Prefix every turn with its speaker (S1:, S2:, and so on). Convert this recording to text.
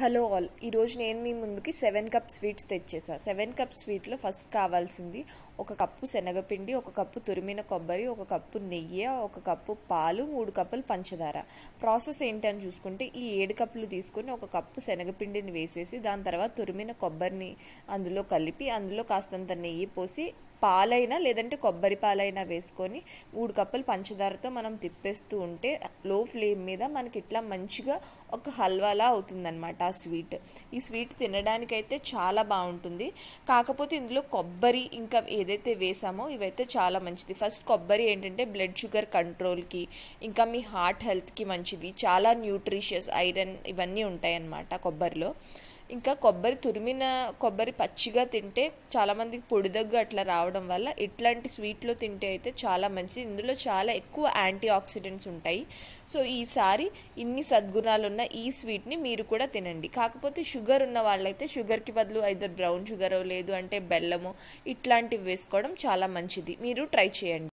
S1: hello all ఈరోజు నేను మీ ముందుకి సెవెన్ కప్ స్వీట్స్ తెచ్చేసా సెవెన్ కప్ స్వీట్లో ఫస్ట్ కావాల్సింది ఒక కప్పు శనగపిండి ఒక కప్పు తురిమిన కొబ్బరి ఒక కప్పు నెయ్యి ఒక కప్పు పాలు మూడు కప్పులు పంచదార ప్రాసెస్ ఏంటని చూసుకుంటే ఈ ఏడు కప్పులు తీసుకుని ఒక కప్పు శనగపిండిని వేసేసి దాని తర్వాత తురిమిన కొబ్బరిని అందులో కలిపి అందులో కాస్తంత నెయ్యి పోసి పాలైనా లేదంటే కొబ్బరి పాలైనా వేసుకొని మూడు కప్పులు పంచదారతో మనం తిప్పేస్తూ ఉంటే లో ఫ్లేమ్ మీద మనకి ఇట్లా మంచిగా ఒక హల్వాలా అవుతుందన్నమాట ఆ స్వీట్ ఈ స్వీట్ తినడానికైతే చాలా బాగుంటుంది కాకపోతే ఇందులో కొబ్బరి ఇంకా ఏదైతే వేసామో ఇవైతే చాలా మంచిది ఫస్ట్ కొబ్బరి ఏంటంటే బ్లడ్ షుగర్ కంట్రోల్కి ఇంకా మీ హార్ట్ హెల్త్కి మంచిది చాలా న్యూట్రిషియస్ ఐరన్ ఇవన్నీ ఉంటాయన్నమాట కొబ్బరిలో ఇంకా కొబ్బరి తురిమిన కొబ్బరి పచ్చిగా తింటే చాలామందికి పొడిదగ్గు అట్లా రావడం వల్ల ఇట్లాంటి స్వీట్లో తింటే అయితే చాలా మంచిది ఇందులో చాలా ఎక్కువ యాంటీ ఆక్సిడెంట్స్ ఉంటాయి సో ఈసారి ఇన్ని సద్గుణాలు ఉన్న ఈ స్వీట్ని మీరు కూడా తినండి కాకపోతే షుగర్ ఉన్న వాళ్ళైతే షుగర్కి బదులు ఐదర్ బ్రౌన్ షుగర్ లేదు అంటే బెల్లము ఇట్లాంటివి వేసుకోవడం చాలా మంచిది మీరు ట్రై చేయండి